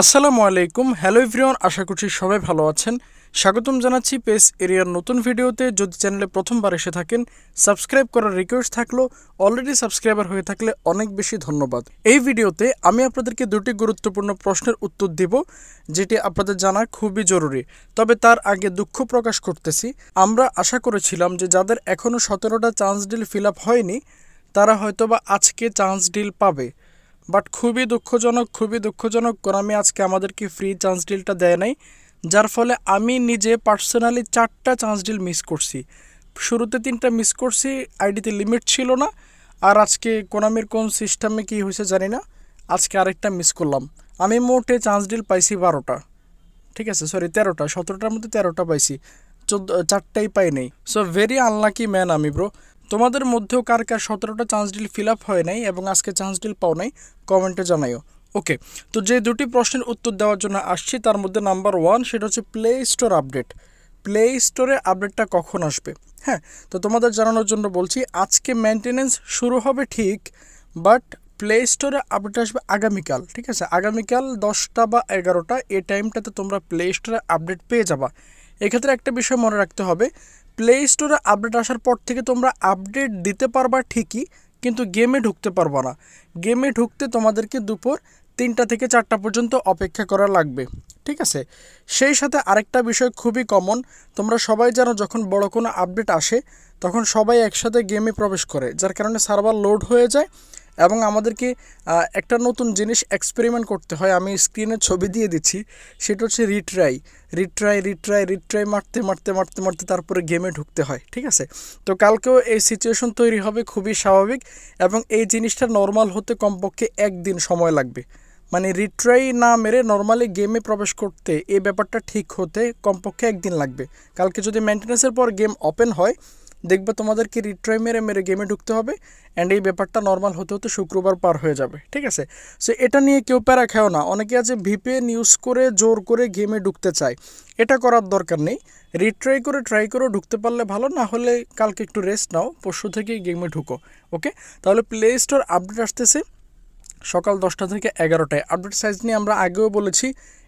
আসসালামু আলাইকুম hello everyone আশা করছি সবাই ভালো আছেন স্বাগতম জানাচ্ছি পেস এরিয়ার নতুন ভিডিওতে যদি চ্যানেলে প্রথমবার এসে থাকেন সাবস্ক্রাইব করার রিকোয়েস্ট থাকলো অলরেডি সাবস্ক্রাইবার হয়ে থাকলে অনেক বেশি ধন্যবাদ এই ভিডিওতে আমি আপনাদেরকে দুটি গুরুত্বপূর্ণ প্রশ্নের উত্তর দিব যেটি আপনাদের জানা খুবই জরুরি তবে তার আগে দুঃখ প্রকাশ করতেছি আমরা আশা করেছিলাম যে যাদের এখনও সতেরোটা চান্স ডিল ফিল হয়নি তারা হয়তোবা আজকে চান্স ডিল পাবে বাট খুবই দুঃখজনক খুবই দুঃখজনক কোনামি আজকে আমাদেরকে ফ্রি চান্স ডিলটা দেয় নাই যার ফলে আমি নিজে পার্সোনালি চারটা চান্স ডিল মিস করছি শুরুতে তিনটা মিস করছি আইডিতে লিমিট ছিল না আর আজকে কোনামির কোন সিস্টেমে কি হয়েছে জানি না আজকে আরেকটা মিস করলাম আমি মোটে চান্স ডিল পাইছি বারোটা ঠিক আছে সরি তেরোটা সতেরোটার মধ্যে তেরোটা পাইছি চোদ্দ চারটাই পাই নেই সো ভেরি আনলাকি ম্যান আমি ব্রো তোমাদের মধ্যেও কার কার সতেরোটা চান্স ডিল ফিল আপ হয় নাই এবং আজকে চান্স ডিল পাও নাই কমেন্টে জানাইও ওকে তো যে দুটি প্রশ্নের উত্তর দেওয়ার জন্য আসছি তার মধ্যে নাম্বার ওয়ান সেটা হচ্ছে প্লে স্টোর আপডেট প্লে স্টোরে আপডেটটা কখন আসবে হ্যাঁ তো তোমাদের জানানোর জন্য বলছি আজকে মেনটেনেন্স শুরু হবে ঠিক বাট প্লে স্টোরে আপডেট আসবে আগামীকাল ঠিক আছে আগামীকাল দশটা বা এগারোটা এ টাইমটাতে তোমরা প্লে স্টোরে আপডেট পেয়ে যাবা এক্ষেত্রে একটা বিষয় মনে রাখতে হবে প্লে স্টোরে আপডেট আসার পর থেকে তোমরা আপডেট দিতে পারবা ঠিকই কিন্তু গেমে ঢুকতে পারবা না গেমে ঢুকতে তোমাদেরকে দুপুর তিনটা থেকে চারটা পর্যন্ত অপেক্ষা করা লাগবে ঠিক আছে সেই সাথে আরেকটা বিষয় খুবই কমন তোমরা সবাই জানো যখন বড় কোনো আপডেট আসে তখন সবাই একসাথে গেমে প্রবেশ করে যার কারণে সার্ভার লোড হয়ে যায় এবং আমাদেরকে একটা নতুন জিনিস এক্সপেরিমেন্ট করতে হয় আমি স্ক্রিনে ছবি দিয়ে দিচ্ছি সেটা হচ্ছে রিট্রাই রিট্রাই রিট্রাই রিট্রাই মারতে মারতে মারতে মারতে তারপরে গেমে ঢুকতে হয় ঠিক আছে তো কালকেও এই সিচুয়েশন তৈরি হবে খুবই স্বাভাবিক এবং এই জিনিসটা নর্মাল হতে কমপক্ষে একদিন সময় লাগবে মানে রিট্রাই না মেরে নর্মালি গেমে প্রবেশ করতে এই ব্যাপারটা ঠিক হতে কমপক্ষে একদিন লাগবে কালকে যদি মেনটেন্সের পর গেম ওপেন হয় দেখবে তোমাদেরকে রিট্রাই মেরে মেরে গেমে ঢুকতে হবে অ্যান্ড এই ব্যাপারটা নর্মাল হতে হতে শুক্রবার পার হয়ে যাবে ঠিক আছে সো এটা নিয়ে কেউ প্যারা খেও না অনেকে আছে ভিপিএন ইউজ করে জোর করে গেমে ঢুকতে চায় এটা করার দরকার নেই রিট্রাই করে ট্রাই করে ঢুকতে পারলে ভালো না হলে কালকে একটু রেস্ট নাও পরশু থেকেই গেমে ঢুকো ওকে তাহলে প্লে স্টোর আপডেট আসতেছে সকাল দশটা থেকে এগারোটায় আপডেট সাইজ নিয়ে আমরা আগেও বলেছি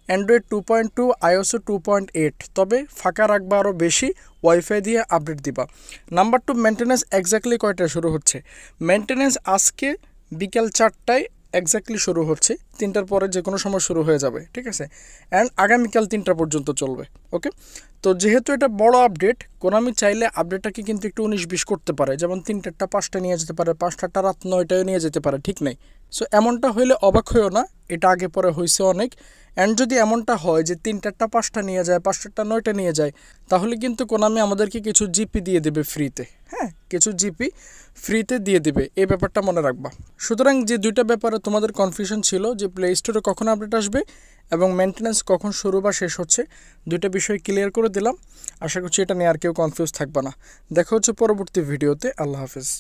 অ্যান্ড্রয়েড টু পয়েন্ট টু আইওসও টু পয়েন্ট এইট তবে ফাঁকা রাখবা আরও বেশি ওয়াইফাই দিয়ে আপডেট দিবা নাম্বার টু মেনটেন্যান্স একজাক্টলি কয়টায় শুরু হচ্ছে মেনটেন্যান্স আজকে বিকেল চারটায় একজাক্টলি শুরু হচ্ছে তিনটার পরে যে কোনো সময় শুরু হয়ে যাবে ঠিক আছে অ্যান্ড আগামীকাল তিনটা পর্যন্ত চলবে ওকে তো যেহেতু এটা বড় আপডেট আমি চাইলে আপডেটটাকে কিন্তু একটু উনিশ বিশ করতে পারে যেমন তিনটারটা পাঁচটা নিয়ে যেতে পারে পাঁচটাটা রাত নয়টায় নিয়ে যেতে পারে ঠিক নেই সো এমনটা হইলে অবাক হইও না এটা আগে পরে হয়েছে অনেক অ্যান্ড যদি এমনটা হয় যে তিনটারটা পাঁচটা নিয়ে যায় পাঁচটারটা নয়টা নিয়ে যায় তাহলে কিন্তু কোনামি আমাদেরকে কিছু জিপি দিয়ে দেবে ফ্রিতে হ্যাঁ কিছু জিপি ফ্রিতে দিয়ে দেবে এই ব্যাপারটা মনে রাখবা সুতরাং যে দুইটা ব্যাপারে তোমাদের কনফিউশন ছিল যে প্লে স্টোরে কখন আপডেট আসবে এবং মেনটেন্স কখন শুরু বা শেষ হচ্ছে দুইটা বিষয় ক্লিয়ার করে দিলাম আশা করছি এটা নিয়ে আর কেউ কনফিউজ থাকবে না দেখা হচ্ছে পরবর্তী ভিডিওতে আল্লাহ হাফিজ